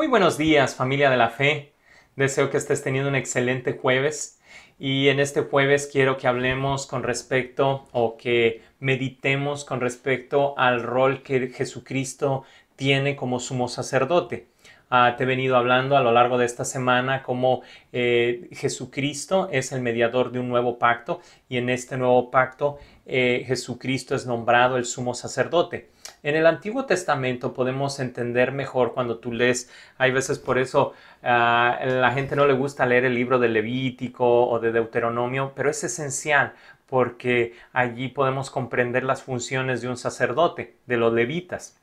Muy buenos días familia de la fe. Deseo que estés teniendo un excelente jueves y en este jueves quiero que hablemos con respecto o que meditemos con respecto al rol que Jesucristo tiene como sumo sacerdote. Ah, te he venido hablando a lo largo de esta semana cómo eh, Jesucristo es el mediador de un nuevo pacto y en este nuevo pacto eh, Jesucristo es nombrado el sumo sacerdote. En el Antiguo Testamento podemos entender mejor cuando tú lees, hay veces por eso ah, la gente no le gusta leer el libro de Levítico o de Deuteronomio, pero es esencial porque allí podemos comprender las funciones de un sacerdote, de los levitas.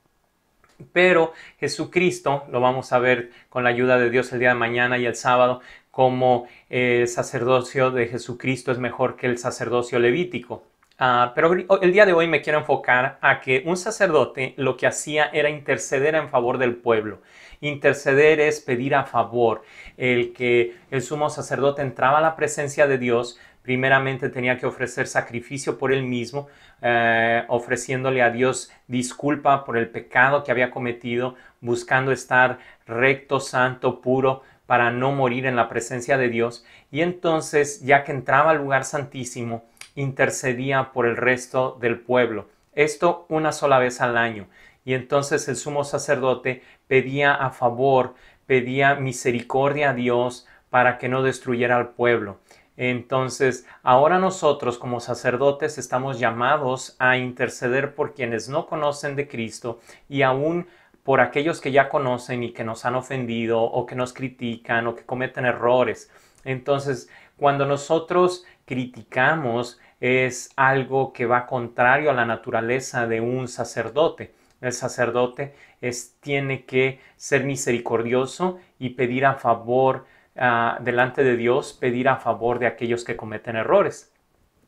Pero Jesucristo, lo vamos a ver con la ayuda de Dios el día de mañana y el sábado, como el sacerdocio de Jesucristo es mejor que el sacerdocio levítico. Ah, pero el día de hoy me quiero enfocar a que un sacerdote lo que hacía era interceder en favor del pueblo. Interceder es pedir a favor. El que el sumo sacerdote entraba a la presencia de Dios primeramente tenía que ofrecer sacrificio por él mismo, eh, ofreciéndole a Dios disculpa por el pecado que había cometido, buscando estar recto, santo, puro, para no morir en la presencia de Dios. Y entonces, ya que entraba al lugar santísimo, intercedía por el resto del pueblo. Esto una sola vez al año. Y entonces el sumo sacerdote pedía a favor, pedía misericordia a Dios para que no destruyera al pueblo. Entonces, ahora nosotros como sacerdotes estamos llamados a interceder por quienes no conocen de Cristo y aún por aquellos que ya conocen y que nos han ofendido o que nos critican o que cometen errores. Entonces, cuando nosotros criticamos es algo que va contrario a la naturaleza de un sacerdote. El sacerdote es, tiene que ser misericordioso y pedir a favor Ah, delante de Dios pedir a favor de aquellos que cometen errores.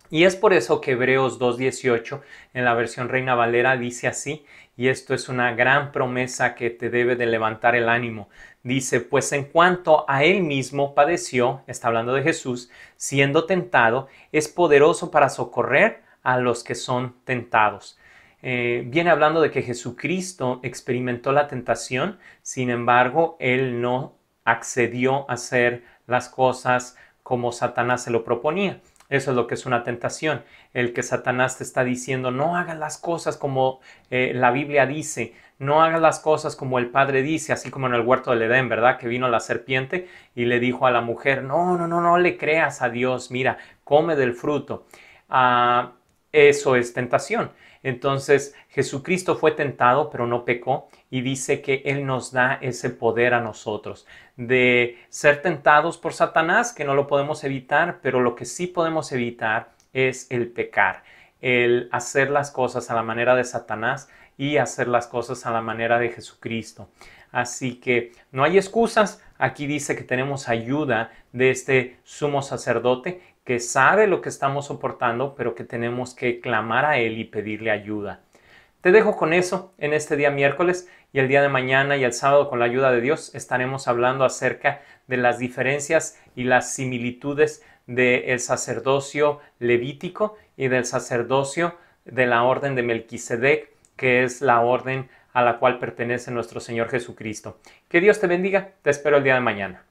Y es por eso que Hebreos 2.18 en la versión Reina Valera dice así, y esto es una gran promesa que te debe de levantar el ánimo. Dice, pues en cuanto a él mismo padeció, está hablando de Jesús, siendo tentado, es poderoso para socorrer a los que son tentados. Eh, viene hablando de que Jesucristo experimentó la tentación, sin embargo, él no accedió a hacer las cosas como Satanás se lo proponía. Eso es lo que es una tentación, el que Satanás te está diciendo, no hagas las cosas como eh, la Biblia dice, no hagas las cosas como el Padre dice, así como en el huerto del Edén, ¿verdad? Que vino la serpiente y le dijo a la mujer, no, no, no, no le creas a Dios, mira, come del fruto. Ah, eso es tentación. Entonces Jesucristo fue tentado pero no pecó y dice que Él nos da ese poder a nosotros de ser tentados por Satanás, que no lo podemos evitar, pero lo que sí podemos evitar es el pecar, el hacer las cosas a la manera de Satanás y hacer las cosas a la manera de Jesucristo. Así que no hay excusas. Aquí dice que tenemos ayuda de este sumo sacerdote que sabe lo que estamos soportando, pero que tenemos que clamar a Él y pedirle ayuda. Te dejo con eso en este día miércoles y el día de mañana y el sábado con la ayuda de Dios estaremos hablando acerca de las diferencias y las similitudes del sacerdocio levítico y del sacerdocio de la orden de Melquisedec, que es la orden a la cual pertenece nuestro Señor Jesucristo. Que Dios te bendiga, te espero el día de mañana.